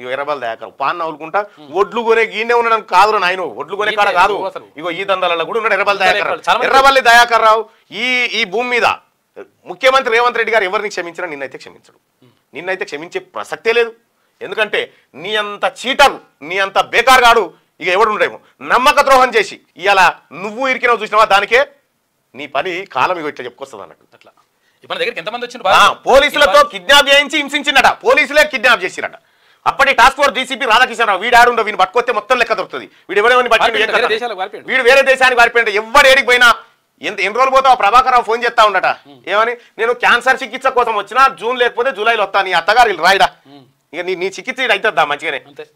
ఇక ఎర్రబల్ దాకరు పాన్ నవ్వులుకుంటా ఒడ్లు కొనే గీనే ఉన్నాడు కాదు ఆయన ఒడ్లు కొనే కాడ కాదు ఇగో ఈ దందాలలో కూడా ఉన్నాడు ఎర్రబల్ దయాకర్ ఎర్రబల్లి దయాకర్ రావు ఈ ఈ భూమి మీద ముఖ్యమంత్రి రేవంత్ రెడ్డి గారు ఎవరిని క్షమించినా నిన్నైతే క్షమించడు నిన్నైతే క్షమించే ప్రసక్తే లేదు ఎందుకంటే నీ అంత చీటరు నీ అంత బేకారుగాడు ఇక ఎవడు ఉండేమో నమ్మక ద్రోహం చేసి ఇలా నువ్వు ఇరికినావు చూసినావా దానికే నీ పని కాలం ఇగో ఇట్లా చెప్పుకొస్తుంది అన్నట్టు అట్లా ఇప్పుడు దగ్గరికి ఎంతమంది వచ్చిన పోలీసులతో కిడ్నాప్ చేయించి హింసించిందట పోలీసులే కిడ్నాప్ చేసిరట అప్పటి టాస్క్ ఫోర్స్ డీసీపీ రాధాకృష్ణరావు వీడు ఆడుండో వీని పట్టుకొస్తే మొత్తం లెక్క దొరుకుతుంది వీడు ఎవడేమని పట్టుకుంటే వీడు వేరే దేశానికి పారిపోయింది ఎవరు ఏడికి పోయినా ఎంత ఎన్ని రోజులు పోతావు ప్రభాకర్ ఫోన్ చేస్తా ఉండట ఏమని నేను క్యాన్సర్ చికిత్స కోసం వచ్చినా జూన్ లేకపోతే జూలైలో వస్తాను నీ అత్తగారు రాయడా ఇక నీ నీ చికిత్స అవుతుందా మంచిగానే